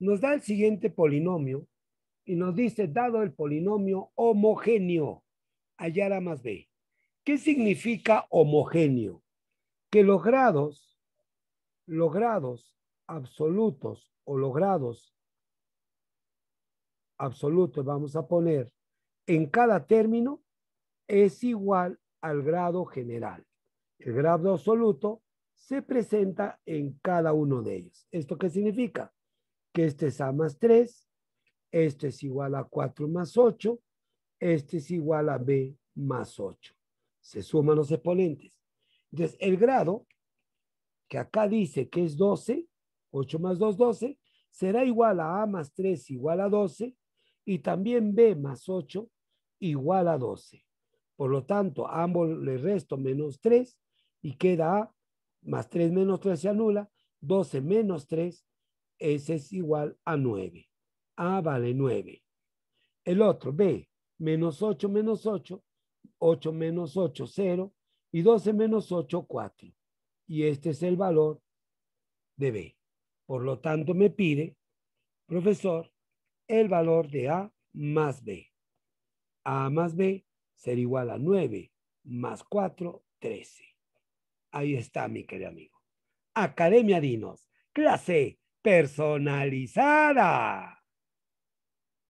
nos da el siguiente polinomio y nos dice, dado el polinomio homogéneo, hallar A más B. ¿Qué significa homogéneo? Que los grados, los grados absolutos o los grados absolutos, vamos a poner, en cada término es igual al grado general. El grado absoluto se presenta en cada uno de ellos. ¿Esto qué significa? que este es A más 3, este es igual a 4 más 8, este es igual a B más 8. Se suman los exponentes. Entonces, el grado, que acá dice que es 12, 8 más 2, 12, será igual a A más 3 igual a 12 y también B más 8 igual a 12. Por lo tanto, a ambos le resto menos 3 y queda A más 3 menos 3 se anula, 12 menos 3 ese es igual a 9. A ah, vale 9. El otro, B, menos 8 menos 8, 8 menos 8, 0, y 12 menos 8, 4. Y este es el valor de B. Por lo tanto, me pide, profesor, el valor de A más B. A más B será igual a 9 más 4, 13. Ahí está, mi querido amigo. Academia Dinos, clase personalizada.